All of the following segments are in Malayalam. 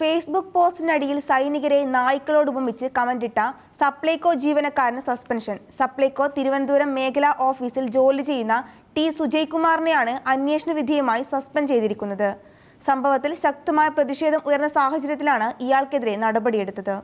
ഫേസ്ബുക്ക് പോസ്റ്റിനടിയിൽ സൈനികരെ നായ്ക്കളോട് ഉപമിച്ച് കമന്റിട്ട സപ്ലൈകോ ജീവനക്കാരന് സസ്പെൻഷൻ സപ്ലൈകോ തിരുവനന്തപുരം മേഖലാ ഓഫീസിൽ ജോലി ചെയ്യുന്ന ടി സുജയ്കുമാറിനെയാണ് അന്വേഷണ വിധേയമായി സസ്പെൻഡ് ചെയ്തിരിക്കുന്നത് സംഭവത്തിൽ ശക്തമായ പ്രതിഷേധം ഉയർന്ന സാഹചര്യത്തിലാണ് ഇയാൾക്കെതിരെ നടപടിയെടുത്തത്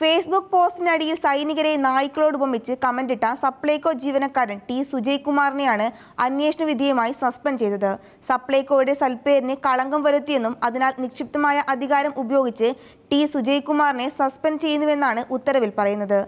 ഫേസ്ബുക്ക് പോസ്റ്റിനടിയിൽ സൈനികരെ നായ്ക്കളോടുപമിച്ച് കമന്റിട്ട സപ്ലൈകോ ജീവനക്കാരൻ ടി സുജയ് കുമാറിനെയാണ് അന്വേഷണ വിധേയമായി സസ്പെൻഡ് ചെയ്തത് സപ്ലൈകോയുടെ സൽപ്പേരിന് കളങ്കം വരുത്തിയെന്നും അതിനാൽ നിക്ഷിപ്തമായ അധികാരം ഉപയോഗിച്ച് ടി സുജയ് കുമാറിനെ സസ്പെൻഡ് ചെയ്യുന്നുവെന്നാണ് ഉത്തരവിൽ പറയുന്നത്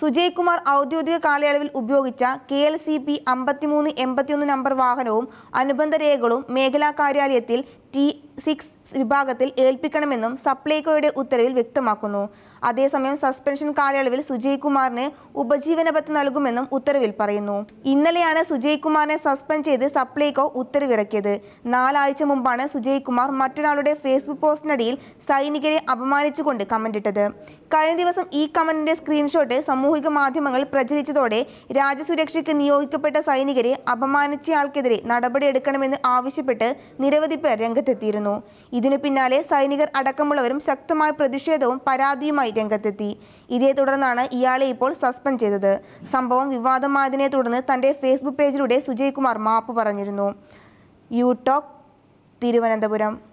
സുജയ് കുമാർ ഔദ്യോഗിക കാലയളവിൽ ഉപയോഗിച്ച കെ എൽ സി പി അമ്പത്തിമൂന്ന് എൺപത്തിയൊന്ന് നമ്പർ വാഹനവും അനുബന്ധ രേഖകളും മേഖലാ കാര്യാലയത്തിൽ ടി സിക്സ് വിഭാഗത്തിൽ ഏൽപ്പിക്കണമെന്നും സപ്ലൈകോയുടെ ഉത്തരവിൽ വ്യക്തമാക്കുന്നു അതേസമയം സസ്പെൻഷൻ കാലയളവിൽ സുജയ് കുമാറിന് ഉപജീവനപത്ത് നൽകുമെന്നും ഉത്തരവിൽ പറയുന്നു ഇന്നലെയാണ് സുജയ് കുമാറിനെ സസ്പെൻഡ് ചെയ്ത് സപ്ലൈകോ ഉത്തരവിറക്കിയത് നാലാഴ്ച മുമ്പാണ് സുജയ് കുമാർ മറ്റൊരാളുടെ ഫേസ്ബുക്ക് പോസ്റ്റിനടിയിൽ സൈനികരെ അപമാനിച്ചുകൊണ്ട് കമന്റിട്ടത് കഴിഞ്ഞ ദിവസം ഈ കമന്റിന്റെ സ്ക്രീൻഷോട്ട് സാമൂഹിക മാധ്യമങ്ങൾ പ്രചരിച്ചതോടെ രാജ്യസുരക്ഷയ്ക്ക് നിയോഗിക്കപ്പെട്ട സൈനികരെ അപമാനിച്ചയാൾക്കെതിരെ നടപടിയെടുക്കണമെന്ന് ആവശ്യപ്പെട്ട് നിരവധി പേർ രംഗത്തെത്തിയിരുന്നു നടത്തിയിരുന്നു ഇതിനു പിന്നാലെ സൈനികർ അടക്കമുള്ളവരും ശക്തമായ പ്രതിഷേധവും പരാതിയുമായി രംഗത്തെത്തി ഇതേ തുടർന്നാണ് ഇയാളെ ഇപ്പോൾ സസ്പെൻഡ് ചെയ്തത് സംഭവം വിവാദമായതിനെ തുടർന്ന് തന്റെ ഫേസ്ബുക്ക് പേജിലൂടെ സുജയ്കുമാർ മാപ്പ് പറഞ്ഞിരുന്നു യു ടോക് തിരുവനന്തപുരം